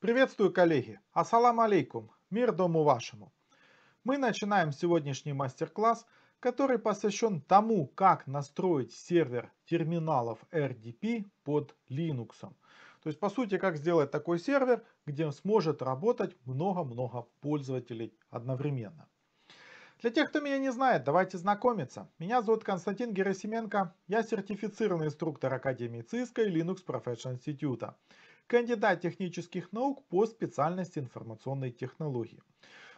Приветствую, коллеги! Ассалам алейкум! Мир дому вашему! Мы начинаем сегодняшний мастер-класс, который посвящен тому, как настроить сервер терминалов RDP под Linux. То есть, по сути, как сделать такой сервер, где сможет работать много-много пользователей одновременно. Для тех, кто меня не знает, давайте знакомиться. Меня зовут Константин Герасименко, я сертифицированный инструктор Академии ЦИСКО и Linux Professional Institute кандидат технических наук по специальности информационной технологии.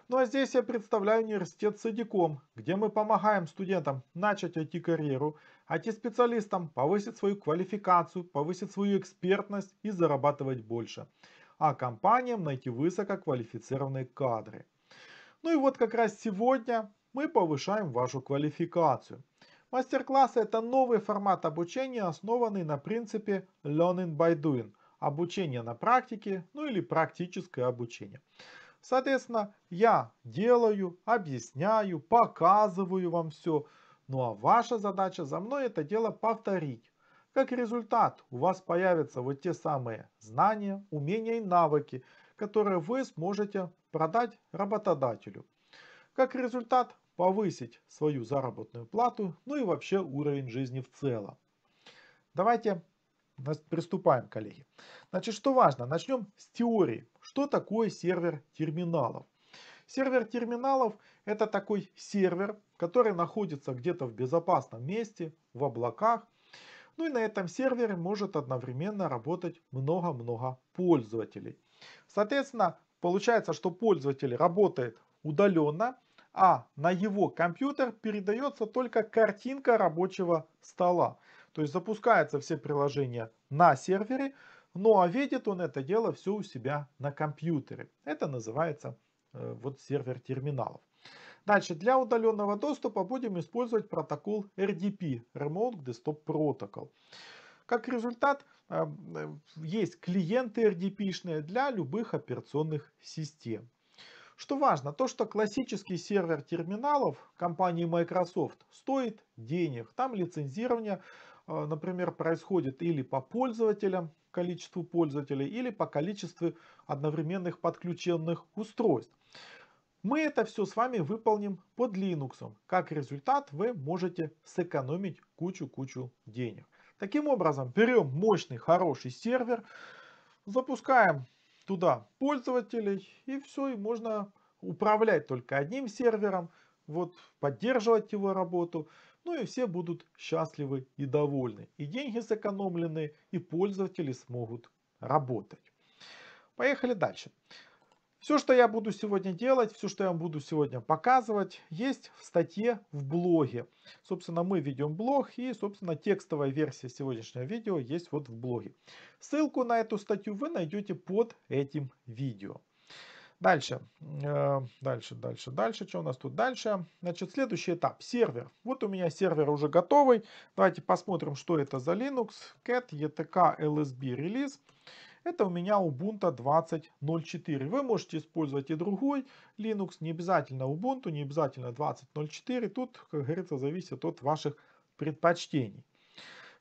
Ну а здесь я представляю университет Садиком, где мы помогаем студентам начать IT-карьеру, IT-специалистам а повысить свою квалификацию, повысить свою экспертность и зарабатывать больше, а компаниям найти высококвалифицированные кадры. Ну и вот как раз сегодня мы повышаем вашу квалификацию. Мастер-классы это новый формат обучения, основанный на принципе Learning by Doing – обучение на практике, ну или практическое обучение. Соответственно, я делаю, объясняю, показываю вам все. Ну а ваша задача за мной это дело повторить. Как результат, у вас появятся вот те самые знания, умения и навыки, которые вы сможете продать работодателю. Как результат, повысить свою заработную плату, ну и вообще уровень жизни в целом. Давайте Приступаем, коллеги. Значит, что важно? Начнем с теории. Что такое сервер терминалов? Сервер терминалов это такой сервер, который находится где-то в безопасном месте, в облаках. Ну и на этом сервере может одновременно работать много-много пользователей. Соответственно, получается, что пользователь работает удаленно, а на его компьютер передается только картинка рабочего стола. То есть запускаются все приложения на сервере, ну а видит он это дело все у себя на компьютере. Это называется э, вот сервер терминалов. Дальше для удаленного доступа будем использовать протокол RDP, Remote Desktop Protocol. Как результат, э, э есть клиенты RDP-шные для любых операционных систем. Что важно, то что классический сервер терминалов компании Microsoft стоит денег. Там лицензирование а, например, происходит или по пользователям, количеству пользователей, или по количеству одновременных подключенных устройств. Мы это все с вами выполним под Linux. Как результат, вы можете сэкономить кучу-кучу денег. Таким образом, берем мощный, хороший сервер, запускаем туда пользователей, и все, и можно управлять только одним сервером, вот, поддерживать его работу, ну и все будут счастливы и довольны. И деньги сэкономлены, и пользователи смогут работать. Поехали дальше. Все, что я буду сегодня делать, все, что я вам буду сегодня показывать, есть в статье в блоге. Собственно, мы ведем блог и, собственно, текстовая версия сегодняшнего видео есть вот в блоге. Ссылку на эту статью вы найдете под этим видео. Дальше, э, дальше, дальше, дальше. Что у нас тут дальше? Значит, следующий этап. Сервер. Вот у меня сервер уже готовый. Давайте посмотрим, что это за Linux. Cat ETK LSB релиз. Это у меня Ubuntu 20.04. Вы можете использовать и другой Linux. Не обязательно Ubuntu, не обязательно 20.04. Тут, как говорится, зависит от ваших предпочтений.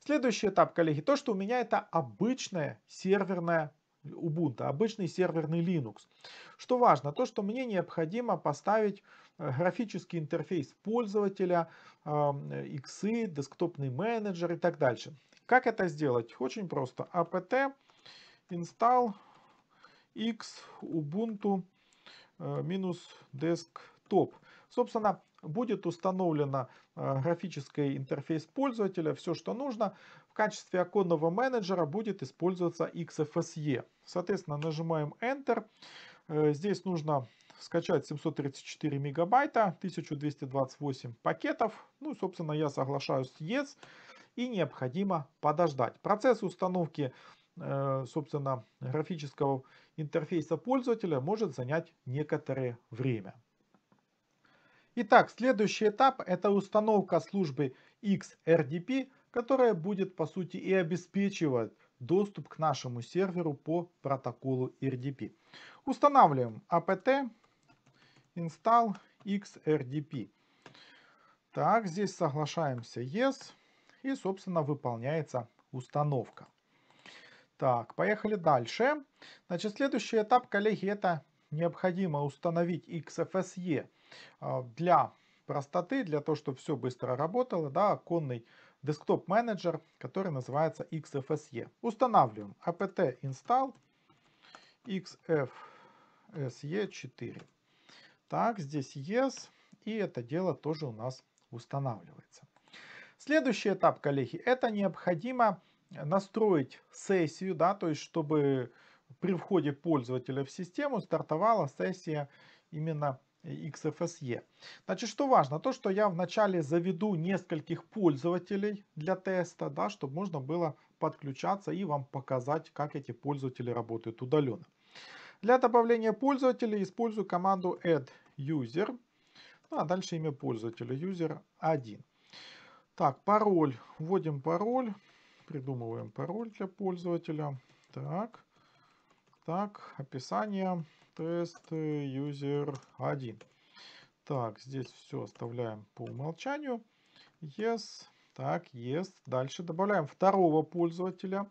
Следующий этап, коллеги, то, что у меня это обычная серверная Ubuntu, обычный серверный Linux. Что важно, то, что мне необходимо поставить э, графический интерфейс пользователя, иксы, десктопный менеджер и так дальше. Как это сделать? Очень просто. apt install x ubuntu desktop. Э, Собственно, будет установлено э, графический интерфейс пользователя, все, что нужно качестве оконного менеджера будет использоваться XFSE. Соответственно, нажимаем Enter. Э, здесь нужно скачать 734 мегабайта, 1228 пакетов. Ну, собственно, я соглашаюсь с Yes. И необходимо подождать. Процесс установки, э, собственно, графического интерфейса пользователя может занять некоторое время. Итак, следующий этап это установка службы XRDP которая будет по сути и обеспечивать доступ к нашему серверу по протоколу RDP. Устанавливаем apt install xrdp. Так, здесь соглашаемся yes и собственно выполняется установка. Так, поехали дальше. Значит, следующий этап, коллеги, это необходимо установить XFSE а, для простоты, для того, чтобы все быстро работало, да, оконный десктоп-менеджер, который называется XFSE. Устанавливаем apt install xfse4. Так, здесь yes, и это дело тоже у нас устанавливается. Следующий этап, коллеги, это необходимо настроить сессию, да, то есть чтобы при входе пользователя в систему стартовала сессия именно XFSE. Значит, что важно? То, что я вначале заведу нескольких пользователей для теста, да, чтобы можно было подключаться и вам показать, как эти пользователи работают удаленно. Для добавления пользователей использую команду add user, ну, а дальше имя пользователя user 1. Так, пароль. Вводим пароль. Придумываем пароль для пользователя. Так, так, описание тест user 1. Так, здесь все оставляем по умолчанию. Yes. Так, yes. Дальше добавляем второго пользователя.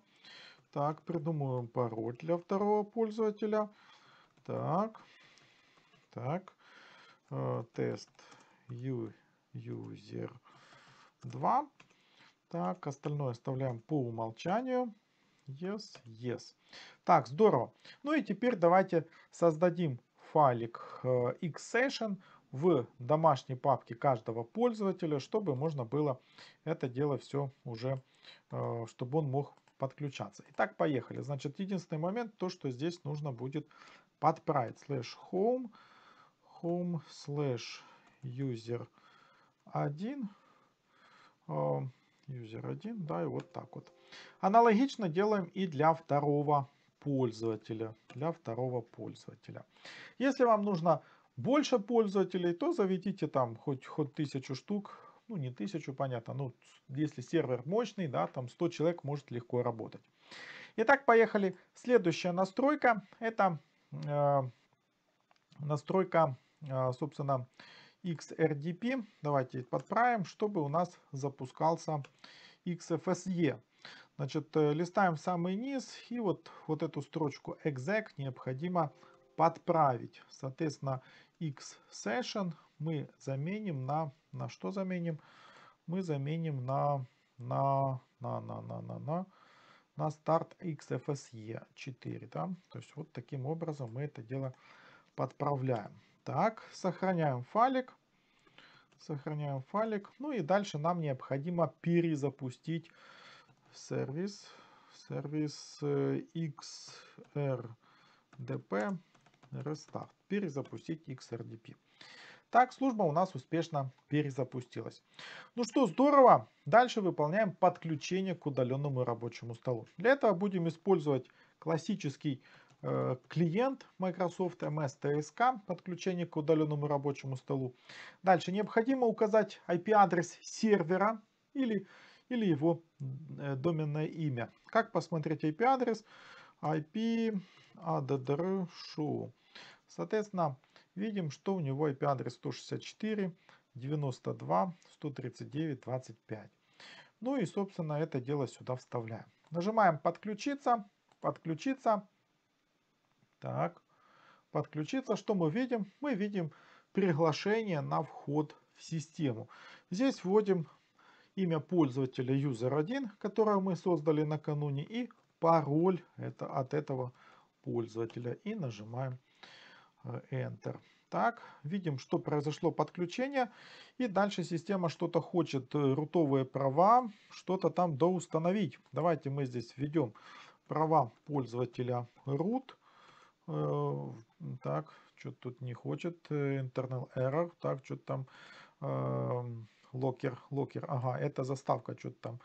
Так, придумываем пароль для второго пользователя. Так, так, э, тест u, user 2. Так, остальное оставляем по умолчанию. Yes, yes. Так, здорово. Ну и теперь давайте создадим файлик э, xsession в домашней папке каждого пользователя, чтобы можно было это дело все уже, э, чтобы он мог подключаться. Итак, поехали. Значит, единственный момент, то, что здесь нужно будет подправить. Slash home, home slash user 1 user1, да, и вот так вот. Аналогично делаем и для второго пользователя, для второго пользователя. Если вам нужно больше пользователей, то заведите там хоть, хоть тысячу штук, ну не тысячу, понятно, ну если сервер мощный, да, там 100 человек может легко работать. Итак, поехали. Следующая настройка, это э, настройка, э, собственно, э, XRDP. Давайте подправим, чтобы у нас запускался XFSE. Значит, э, листаем самый низ и вот, вот эту строчку exec необходимо подправить. Соответственно, xsession мы заменим на, на что заменим? Мы заменим на, на, на, на, на, на, на, на старт xfse 4. Да? То есть вот таким образом мы это дело подправляем. Так, сохраняем файлик. Сохраняем файлик. Ну и дальше нам необходимо перезапустить сервис. Сервис э, xrdp restart. Перезапустить xrdp. Так, служба у нас успешно перезапустилась. Ну что, здорово. Дальше выполняем подключение к удаленному рабочему столу. Для этого будем использовать классический Э, клиент Microsoft MS TSK, подключение к удаленному рабочему столу. Дальше необходимо указать IP-адрес сервера или, или его э, доменное имя. Как посмотреть IP-адрес? IP ADDR show. Соответственно, видим, что у него IP-адрес 164 92 139 25. Ну и, собственно, это дело сюда вставляем. Нажимаем подключиться, подключиться так, подключиться. Что мы видим? Мы видим приглашение на вход в систему. Здесь вводим имя пользователя user1, которое мы создали накануне, и пароль это от этого пользователя. И нажимаем э, Enter. Так, видим, что произошло подключение. И дальше система что-то хочет, э, рутовые права, что-то там доустановить. Давайте мы здесь введем права пользователя root. Э, так, что тут не хочет. Э, internal error. Так, что там эм, локер, локер. Ага, это заставка, что-то там.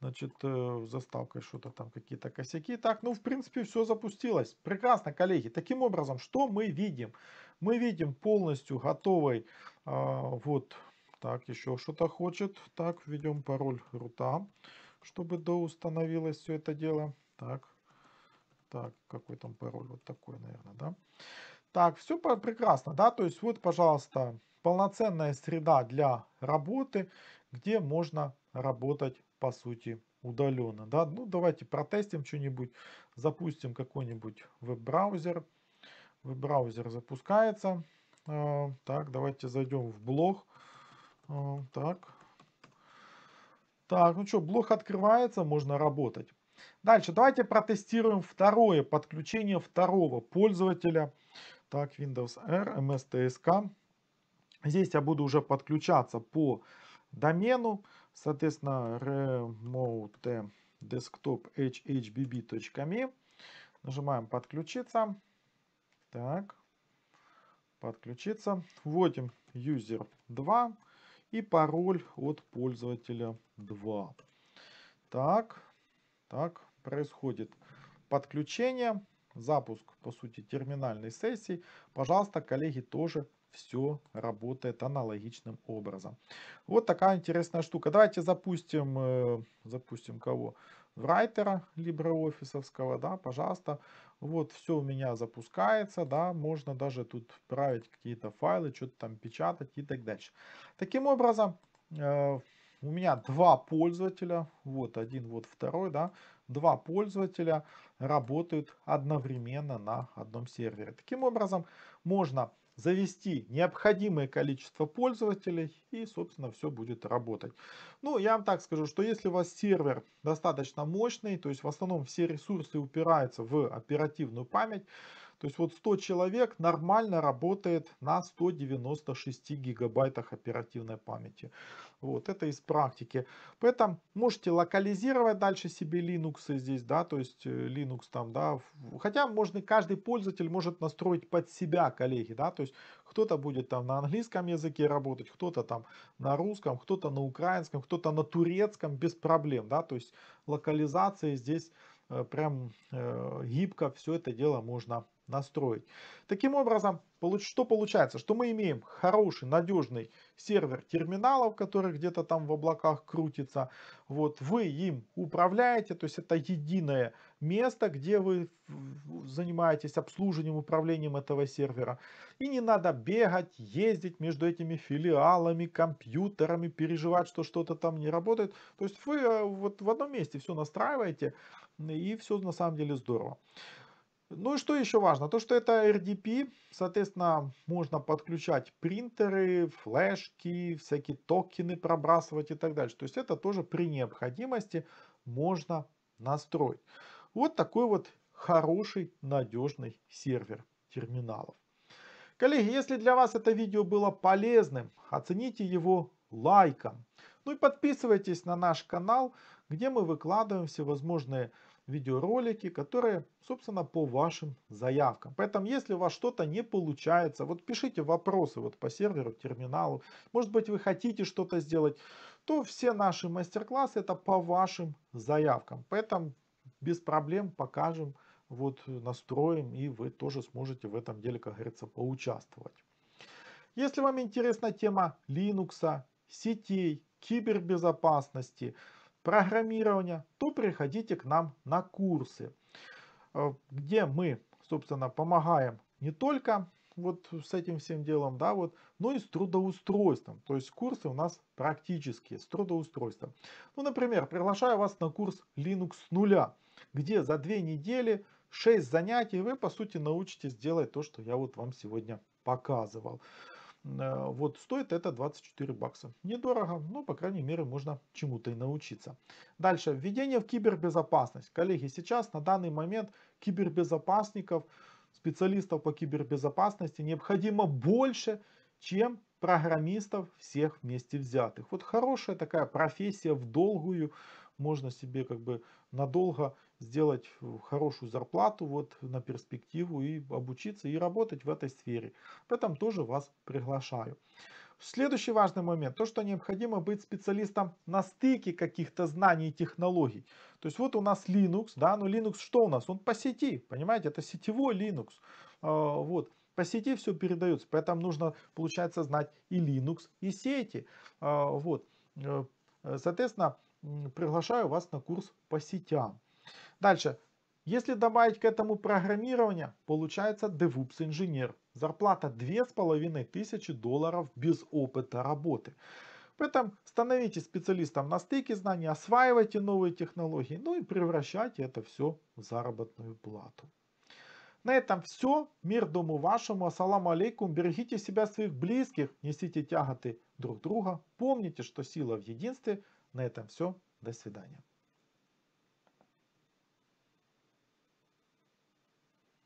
Значит, э, заставка что-то там, какие-то косяки. Так, ну, в принципе, все запустилось. Прекрасно, коллеги. Таким образом, что мы видим? Мы видим полностью готовый, а, вот, так, еще что-то хочет. Так, введем пароль рута, чтобы доустановилось все это дело. Так, так, какой там пароль? Вот такой, наверное, да? Так, все прекрасно, да? То есть вот, пожалуйста, полноценная среда для работы, где можно работать, по сути, удаленно, да? Ну, давайте протестим что-нибудь, запустим какой-нибудь веб-браузер. Веб-браузер запускается. Э, так, давайте зайдем в блог. Э, так, так, ну что, блог открывается, можно работать. Дальше давайте протестируем второе подключение второго пользователя. Так, Windows R, MSTSK. Здесь я буду уже подключаться по домену. Соответственно, remote desktop hhbb.me. Нажимаем подключиться. Так, подключиться. Вводим user 2 и пароль от пользователя 2. Так, так, происходит подключение, запуск, по сути, терминальной сессии. Пожалуйста, коллеги, тоже все работает аналогичным образом. Вот такая интересная штука. Давайте запустим, э, запустим кого? Врайтера либреофисовского, да, пожалуйста. Вот все у меня запускается, да, можно даже тут править какие-то файлы, что-то там печатать и так дальше. Таким образом, э, у меня два пользователя, вот один, вот второй, да, два пользователя работают одновременно на одном сервере. Таким образом, можно завести необходимое количество пользователей и, собственно, все будет работать. Ну, я вам так скажу, что если у вас сервер достаточно мощный, то есть в основном все ресурсы упираются в оперативную память, то есть вот 100 человек нормально работает на 196 гигабайтах оперативной памяти. Вот это из практики. Поэтому можете локализировать дальше себе Linux здесь, да, то есть э, Linux там, да. Хотя можно, каждый пользователь может настроить под себя, коллеги, да, то есть кто-то будет там на английском языке работать, кто-то там на русском, кто-то на украинском, кто-то на турецком без проблем, да, то есть локализация здесь э, прям э, гибко все это дело можно настроить. Таким образом, что получается? Что мы имеем хороший, надежный сервер терминалов, который где-то там в облаках крутится. Вот вы им управляете, то есть это единое место, где вы занимаетесь обслуживанием, управлением этого сервера. И не надо бегать, ездить между этими филиалами, компьютерами, переживать, что что-то там не работает. То есть вы э, вот в одном месте все настраиваете, и все на самом деле здорово. Ну и что еще важно, то что это RDP, соответственно, можно подключать принтеры, флешки, всякие токены пробрасывать и так дальше. То есть это тоже при необходимости можно настроить. Вот такой вот хороший, надежный сервер терминалов. Коллеги, если для вас это видео было полезным, оцените его лайком. Ну и подписывайтесь на наш канал, где мы выкладываем всевозможные видео видеоролики, которые, собственно, по вашим заявкам. Поэтому, если у вас что-то не получается, вот пишите вопросы вот по серверу, терминалу. Может быть, вы хотите что-то сделать, то все наши мастер-классы это по вашим заявкам. Поэтому без проблем покажем, вот настроим, и вы тоже сможете в этом деле, как говорится, поучаствовать. Если вам интересна тема Linux, сетей, кибербезопасности, программирования, то приходите к нам на курсы, э, где мы, собственно, помогаем не только вот с этим всем делом, да, вот, но и с трудоустройством. То есть курсы у нас практические, с трудоустройством. Ну, например, приглашаю вас на курс Linux с нуля, где за две недели 6 занятий вы, по сути, научитесь делать то, что я вот вам сегодня показывал. Э, вот стоит это 24 бакса. Недорого, но по крайней мере можно чему-то и научиться. Дальше, введение в кибербезопасность. Коллеги, сейчас на данный момент кибербезопасников, специалистов по кибербезопасности необходимо больше, чем программистов всех вместе взятых. Вот хорошая такая профессия в долгую, можно себе как бы надолго сделать э, хорошую зарплату вот на перспективу и обучиться и работать в этой сфере. В этом тоже вас приглашаю. Следующий важный момент, то, что необходимо быть специалистом на стыке каких-то знаний и технологий. То есть вот у нас Linux, да, но ну Linux что у нас? Он по сети, понимаете, это сетевой Linux. А, вот, по сети все передается, поэтому нужно, получается, знать и Linux, и сети. А, вот, э, соответственно, приглашаю вас на курс по сетям. Дальше. Если добавить к этому программирование, получается DevOps инженер. Зарплата 2500 долларов без опыта работы. Поэтому становитесь специалистом на стыке знаний, осваивайте новые технологии, ну и превращайте это все в заработную плату. На этом все. Мир дому вашему. Ассаламу алейкум. Берегите себя, своих близких. Несите тяготы друг друга. Помните, что сила в единстве. На этом все. До свидания.